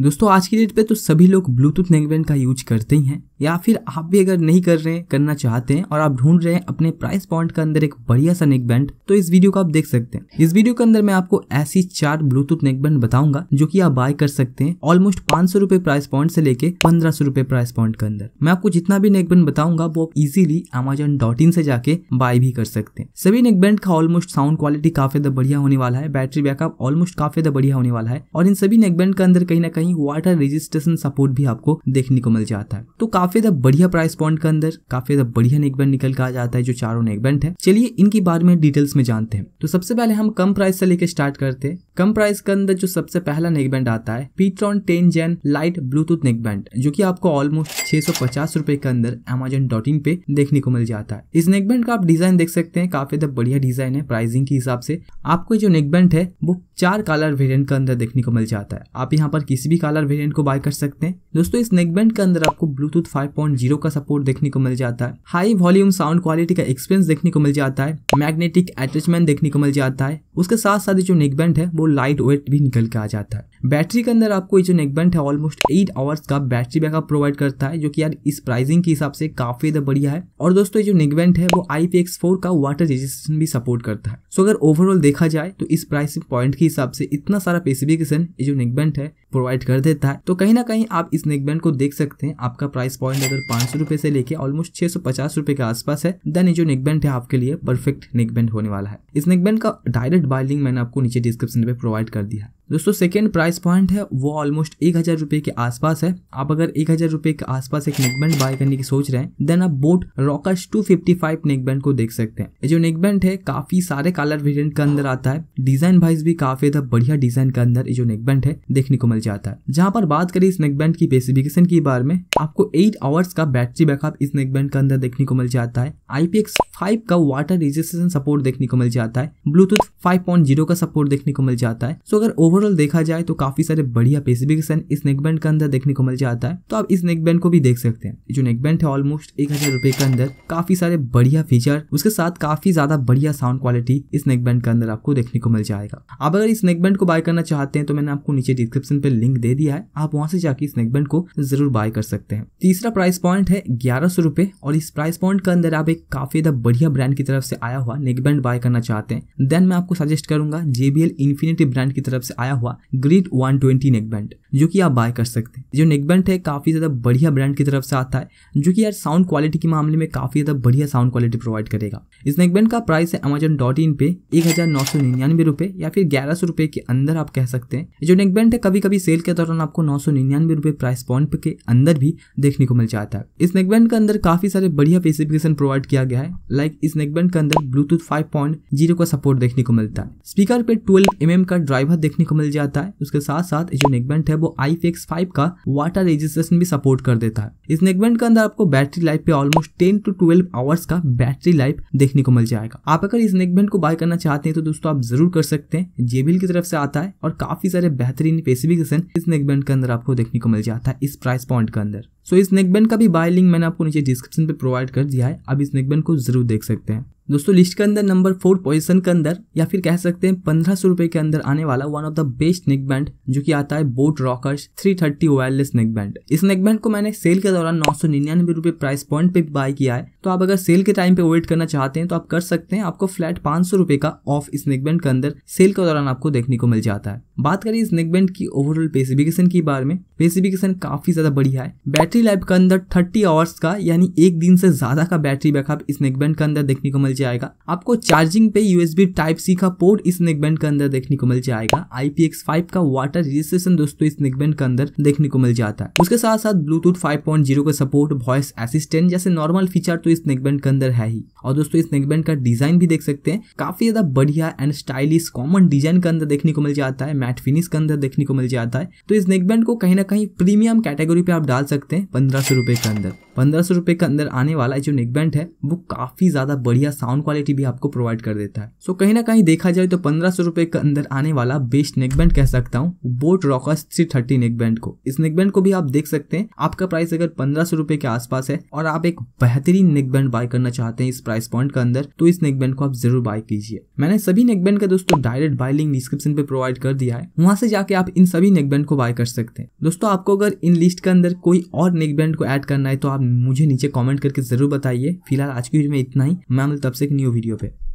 दोस्तों आज की डेट पे तो सभी लोग ब्लूटूथ नेकबैंड का यूज करते ही हैं या फिर आप भी अगर नहीं कर रहे करना चाहते हैं और आप ढूंढ रहे हैं अपने प्राइस पॉइंट के अंदर एक बढ़िया सा नेकबैंड तो इस वीडियो को आप देख सकते हैं इस वीडियो के अंदर मैं आपको ऐसी चार ब्लूटूथ नेकबैंड बताऊंगा जो की आप बाय कर सकते हैं ऑलमोस्ट पांच सौ रुपए प्राइस पॉइंट से लेके पंद्रह सौ प्राइस पॉइंट के अंदर मैं आपको जितना भी नेकबैंड बताऊंगा वो आप इजिली अमेजोन डॉट इन से जाके बाय भी कर सकते हैं सभी नेकबैंड का ऑलमोस्ट साउंड क्वालिटी काफी बढ़िया होने वाला है बैटरी बैकअप ऑलमोस्ट काफी बढ़िया होने वाला है और इन सभी नेकबैंड के अंदर कहीं ना कहीं वहीं वाटर रजिस्ट्रेशन सपोर्ट भी आपको देखने को मिल जाता है तो काफी ज्यादा बढ़िया प्राइस पॉइंट के अंदर काफी ज्यादा बढ़िया नेकबैंड निकल के आ जाता है जो चारों नेकबैंड है चलिए इनके बारे में डिटेल्स में जानते हैं तो सबसे पहले हम कम प्राइस से लेकर स्टार्ट करते हैं कम प्राइस के अंदर जो सबसे पहला नेकबैंड आता है pTron Tangent Lite Bluetooth neckband जो की आपको ऑलमोस्ट छह सौ के अंदर अमेजोन डॉट इन पे देखने को मिल जाता है इस नेकबैंड का आप डिजाइन देख सकते हैं काफी ज्यादा बढ़िया डिजाइन है प्राइसिंग के हिसाब से आपको जो नेकबैंड है वो चार कलर वेरियंट के अंदर देखने को मिल जाता है आप यहाँ पर किसी भी भी कलर वेरिएंट को बाय कर सकते हैं दोस्तों इस नेकबैंड के अंदर आपको ब्लूटूथ 5.0 का सपोर्ट देखने को मिल जाता है हाई वॉल्यूम साउंड क्वालिटी का एक्सपीरियंस देखने को मिल जाता है मैग्नेटिक अटैचमेंट देखने को मिल जाता है उसके साथ साथ ये जो नेकबैंड है वो लाइट वेट भी निकल के आ जाता है बैटरी के अंदर आपको ये जो नेकबैंड है ऑलमोस्ट एट आवर्स का बैटरी बैकअप प्रोवाइड करता है जो कि यार इस प्राइसिंग के हिसाब से काफी ज्यादा बढ़िया है और दोस्तों ये जो नेकबैंड है वो आई का वाटर रेजिस्टेंस भी सपोर्ट करता है सो अगर ओवरऑल देखा जाए तो इस प्राइस पॉइंट के हिसाब से इतना सारा स्पेसिफिकेशन ये जो नेकबैंड है प्रोवाइड कर देता है तो कहीं ना कहीं आप इस नेकबैंड को देख सकते हैं आपका प्राइस पॉइंट अगर पांच सौ रुपए से लेके ऑलमोस्ट छह सौ पचास रुपए के आसपास है देन ये जो नेकबैंड है आपके लिए परफेक्ट नेकबैंड होने वाला है इस नेकबैंड का डायरेक्ट बाय लिंक मैंने आपको नीचे डिस्क्रिप्शन पर प्रोवाइड कर दिया दोस्तों सेकेंड प्राइस पॉइंट है वो ऑलमोस्ट एक हज़ार रुपए के आसपास है आप अगर एक हज़ार रुपए के आसपास एक नेकबैंड बाय करने की सोच रहे हैं देन आप बोट रॉकर्स 255 नेकबैंड को देख सकते हैं ये जो नेकबैंड है काफी सारे कलर वेरिएंट के अंदर आता है डिजाइन वाइज भी काफी बढ़िया डिजाइन के अंदर ये जो नेकबैंड है देखने को मिल जाता है जहाँ पर बात करें इस नेकबैंड की स्पेसिफिकेशन की बारे में आपको एट आवर्स का बैटरी बैकअप इस नेकबैंड के अंदर देखने को मिल जाता है आईपीएक्स फाइव का वाटर रेजिस्टेंस सपोर्ट देखने को मिल जाता है ब्लूटूथ फाइव का सपोर्ट देखने को मिल जाता है सो अगर ओवर ओवरऑल देखा जाए तो काफी सारे बढ़िया स्पेसिफिकेशन इस नेकबैंड के अंदर देखने को मिल जाता है तो आप इस नेकबैंड को भी देख सकते हैं जो नेकबैंड है ऑलमोस्ट एक हजार रुपए के अंदर काफी सारे बढ़िया फीचर उसके साथ काफी ज्यादा बढ़िया साउंड क्वालिटी इस नेकबैंड के अंदर आपको देखने को मिल जाएगा आप अगर इस नेकबैंड को बाय करना चाहते हैं तो मैंने आपको नीचे डिस्क्रिप्शन पे लिंक दे दिया है आप वहां से जाके इस नेकबैंड को जरूर बाय कर सकते हैं तीसरा प्राइस पॉइंट है ग्यारह सौ रुपए और इस प्राइस पॉइंट के अंदर आप एक काफी ज्यादा बढ़िया ब्रांड की तरफ से आया हुआ नेकबैंड बाय करना चाहते हैं देन मैं आपको सजेस्ट करूंगा जेबीएल इन्फिनिटी ब्रांड की तरफ से आया हुआ ग्रीट वन ट्वेंटी नेकबैंड जो कि आप बाय कर सकते हैं जो नेकबैंड है काफ़ी ज़्यादा बढ़िया ब्रांड की तरफ से आता है जो कि यार साउंड क्वालिटी के मामले में काफ़ी ज़्यादा बढ़िया साउंड क्वालिटी प्रोवाइड करेगा इस नेकबैंड का प्राइस है अमेजन डॉट इन पे एक हज़ार नौ सौ निन्यानवे रुपये या फिर ग्यारह सौ रुपये के अंदर आप कह सकते हैं जो नेकबैंड है कभी कभी सेल के दौरान आपको नौ सौ निन्यानवे रुपये प्राइस पॉइंट के अंदर भी देखने को मिल जाता है इस नेकबैंड के अंदर काफ़ी सारे बढ़िया स्पेसिफिकेशन प्रोवाइड किया गया है लाइक इस नेकबैंड के अंदर ब्लूटूथ फाइव पॉइंट जीरो का सपोर्ट देखने को मिलता है स्पीकर पे ट्वेल्व एम का ड्राइवर देखने को मिल जाता है उसके साथ साथ जो नेकबैंड है है वो आई फाइव का वाटर रेजिस्ट्रेशन भी सपोर्ट कर देता है इस नेकबैंड के अंदर आपको बैटरी लाइफ पे almost ten to twelve hours का बैटरी लाइफ देखने को मिल जाएगा आप अगर इस नेकबैंड को बाय करना चाहते हैं तो दोस्तों आप जरूर कर सकते हैं जेबिल की तरफ से आता है और काफी सारे बेहतरीन स्पेसिफिकेशन इस नेकबैंड के अंदर आपको देखने को मिल जाता है इस प्राइस पॉइंट के अंदर सो so, इस नेकबैंड का भी बाय लिंक मैंने आपको नीचे डिस्क्रिप्शन पे प्रोवाइड कर दिया है आप इस नेकबैंड को जरूर देख सकते हैं दोस्तों लिस्ट के अंदर नंबर फोर पोजीशन के अंदर या फिर कह सकते हैं पंद्रह सौ रुपए के अंदर आने वाला one of the best neckband जो कि आता है Boat Rockerz 330 wireless neckband इस नेक बैंड को मैंने सेल के दौरान नौ सौ निन्यानवे रुपए प्राइस पॉइंट पे बाय किया है तो आप अगर सेल के टाइम पे वेट करना चाहते हैं तो आप कर सकते हैं आपको फ्लैट पांच सौ रुपए का ऑफ इस नेक बैंड के अंदर सेल के दौरान आपको देखने को मिल जाता है बात करें इस नेकबैंड की ओवरऑल स्पेसिफिकेशन की बारे में स्पेसिफिकेशन काफी ज्यादा बढ़िया है बैटरी लाइफ के अंदर 30 आवर्स का यानी एक दिन से ज्यादा का बैटरी बैकअप इस नेकबैंड के अंदर देखने को मिल जाएगा आपको चार्जिंग पे यूएसबी टाइप सी का पोर्ट इस नेकबैंड के अंदर देखने को मिल जाएगा आईपीएक्स फाइव का वाटर रजिस्ट्रेशन दोस्तों इस नेकबैंड के अंदर देखने को मिल जाता है उसके साथ साथ ब्लूटूथ फाइव पॉइंट जीरो का सपोर्ट वॉइस असिस्टेंट जैसे नॉर्मल फीचर तो इस नेकबैंड के अंदर है ही और दोस्तों इस नेकबैंड का डिजाइन भी देख सकते हैं काफी ज्यादा बढ़िया एंड स्टाइलिश कॉमन डिजाइन के अंदर देखने को मिल जाता है मैट फिनिश के अंदर देखने को मिल जाता है तो इस नेकबैंड को कहीं ना कहीं प्रीमियम कैटेगरी पे आप डाल सकते हैं पंद्रह सौ रुपए के अंदर पंद्रह सौ रुपए के अंदर आने वाला जो नेकबैंड है वो काफी ज्यादा बढ़िया साउंड क्वालिटी भी आपको प्रोवाइड कर देता है सो कहीं ना कहीं देखा जाए तो पंद्रह सौ रुपए के अंदर आने वाला बेस्ट नेकबैंड कह सकता हूँ Boat Rockerz three thirty neckband को इस नेकबैंड को भी आप देख सकते हैं आपका प्राइस अगर पंद्रह सौ रुपए के आसपास है और आप एक बेहतरीन नेकबैंड बाय करना चाहते हैं इस प्राइस प्राइस पॉइंट के अंदर तो इस नेकबैंड को आप जरूर बाय कीजिए मैंने सभी नेकबैंड का दोस्तों डायरेक्ट बाय लिंक डिस्क्रिप्शन पे प्रोवाइड कर दिया है वहां से जाके आप इन सभी नेकबैंड को बाय कर सकते हैं दोस्तों आपको अगर इन लिस्ट के अंदर कोई और नेकबैंड को एड करना है तो आप मुझे नीचे कॉमेंट करके जरूर बताइए फिलहाल आज की वीडियो में इतना ही मैं तब से एक न्यू वीडियो पे